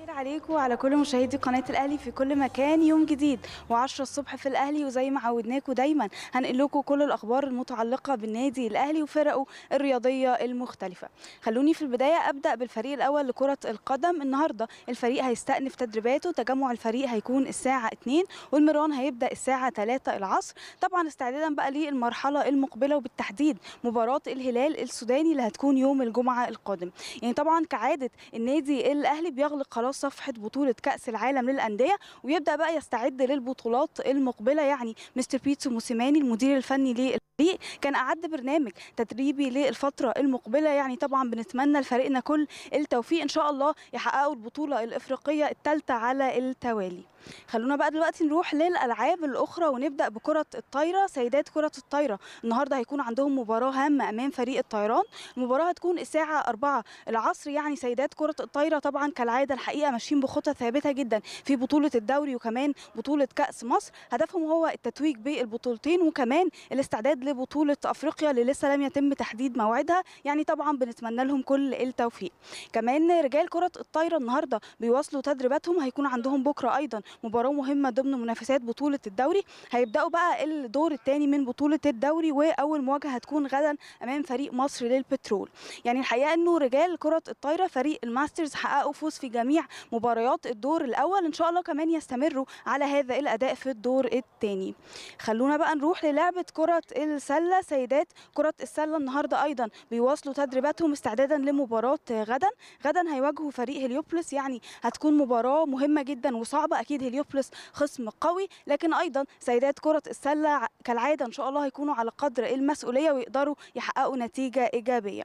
الخير عليكم وعلى كل مشاهدي قناه الاهلي في كل مكان يوم جديد و10 الصبح في الاهلي وزي ما عودناكم دايما هنقل لكم كل الاخبار المتعلقه بالنادي الاهلي وفرقه الرياضيه المختلفه خلوني في البدايه ابدا بالفريق الاول لكره القدم النهارده الفريق هيستأنف تدريباته تجمع الفريق هيكون الساعه 2 والمران هيبدا الساعه 3 العصر طبعا استعدادا بقى للمرحله المقبله وبالتحديد مباراه الهلال السوداني اللي هتكون يوم الجمعه القادم يعني طبعا كعاده النادي الاهلي بيغلق خلاص خلاص صفحه بطوله كاس العالم للانديه ويبدا بقى يستعد للبطولات المقبله يعني مستر بيتسو موسيماني المدير الفني للفريق كان اعد برنامج تدريبي للفتره المقبله يعني طبعا بنتمنى لفريقنا كل التوفيق ان شاء الله يحققوا البطوله الافريقيه الثالثه على التوالي خلونا بقى دلوقتي نروح للالعاب الاخرى ونبدا بكره الطايره سيدات كره الطايره النهارده هيكون عندهم مباراه هامه امام فريق الطيران المباراه هتكون الساعه 4 العصر يعني سيدات كره الطايره طبعا كالعاده الحقيقه ماشيين بخطى ثابته جدا في بطوله الدوري وكمان بطوله كاس مصر هدفهم هو التتويج بالبطولتين وكمان الاستعداد لبطوله افريقيا اللي لسه لم يتم تحديد موعدها يعني طبعا بنتمنى لهم كل التوفيق كمان رجال كره الطايره النهارده بيواصلوا تدريباتهم هيكون عندهم بكره ايضا مباراه مهمه ضمن منافسات بطوله الدوري هيبداوا بقى الدور الثاني من بطوله الدوري واول مواجهه هتكون غدا امام فريق مصر للبترول يعني الحقيقه انه رجال كره الطايره فريق الماسترز حققوا فوز في جميع مباريات الدور الاول ان شاء الله كمان يستمروا على هذا الاداء في الدور الثاني خلونا بقى نروح للعبه كره السله سيدات كره السله النهارده ايضا بيواصلوا تدريباتهم استعدادا لمباراه غدا غدا هيواجهوا فريق هليوبلس يعني هتكون مباراه مهمه جدا وصعبه اكيد بالتاكيد هليوبلس خصم قوي لكن ايضا سيدات كره السله كالعاده ان شاء الله هيكونوا على قدر المسؤوليه ويقدروا يحققوا نتيجه ايجابيه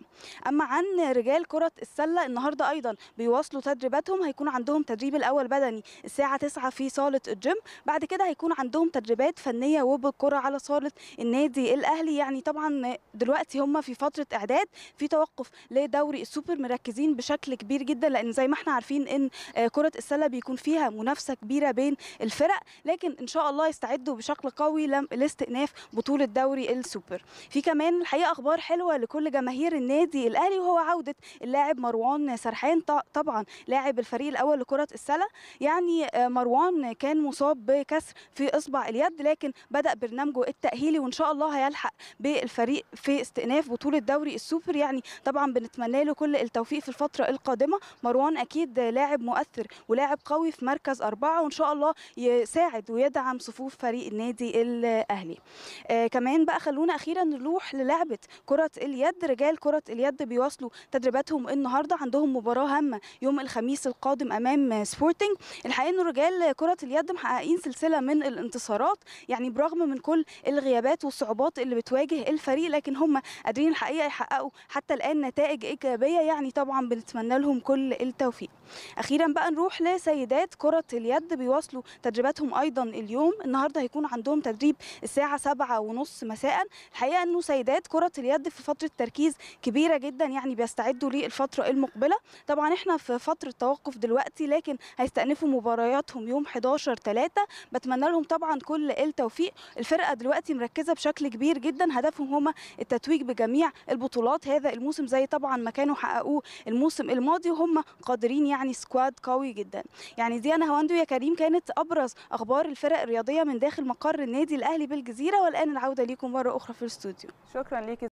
اما عن رجال كره السله النهارده ايضا بيواصلوا تدريباتهم هيكون عندهم تدريب الاول بدني الساعه 9 في صاله الجيم بعد كده هيكون عندهم تدريبات فنيه وبالكره على صاله النادي الاهلي يعني طبعا دلوقتي هم في فتره اعداد في توقف لدوري السوبر مركزين بشكل كبير جدا لان زي ما احنا عارفين ان آه، كره السله بيكون فيها منافسه كبيره كبيره بين الفرق لكن ان شاء الله يستعدوا بشكل قوي لاستئناف بطوله دوري السوبر في كمان الحقيقه اخبار حلوه لكل جماهير النادي الاهلي وهو عوده اللاعب مروان سرحان طبعا لاعب الفريق الاول لكره السله يعني آه، مروان كان مصاب بكسر في اصبع اليد لكن بدا برنامجه التاهيلي وان شاء الله هيلحق بالفريق في استئناف بطوله دوري السوبر يعني طبعا بنتمنى له كل التوفيق في الفتره القادمه مروان اكيد لاعب مؤثر ولاعب قوي في مركز اربعه وإن شاء الله يساعد ويدعم صفوف فريق النادي الاهلي آه كمان بقى خلونا اخيرا نروح للعبه كره اليد رجال كره اليد بيواصلوا تدريباتهم النهارده عندهم مباراه هامه يوم الخميس القادم امام سبورتنج الحقيقه ان رجال كره اليد محققين سلسله من الانتصارات يعني برغم من كل الغيابات والصعوبات اللي بتواجه الفريق لكن هم قادرين الحقيقه يحققوا حتى الان نتائج ايجابيه يعني طبعا بنتمنى لهم كل التوفيق اخيرا بقى نروح لسيدات كره اليد بيواصلوا تدريباتهم ايضا اليوم النهارده هيكون عندهم تدريب الساعه 7 ونص مساء الحقيقه انه سيدات كره اليد في فتره تركيز كبيره جدا يعني بيستعدوا للفتره المقبله طبعا احنا في فتره توقف دلوقتي لكن هيستأنفوا مبارياتهم يوم 11 3 بتمنى لهم طبعا كل التوفيق الفرقه دلوقتي مركزه بشكل كبير جدا هدفهم هما التتويج بجميع البطولات هذا الموسم زي طبعا ما كانوا حققوه الموسم الماضي وهم قادرين يعني سكواد قوي جدا يعني ديانا هواندو يا كريم كانت ابرز اخبار الفرق الرياضيه من داخل مقر النادي الاهلي بالجزيره والان العوده ليكم مره اخرى في الاستوديو شكرا ليكي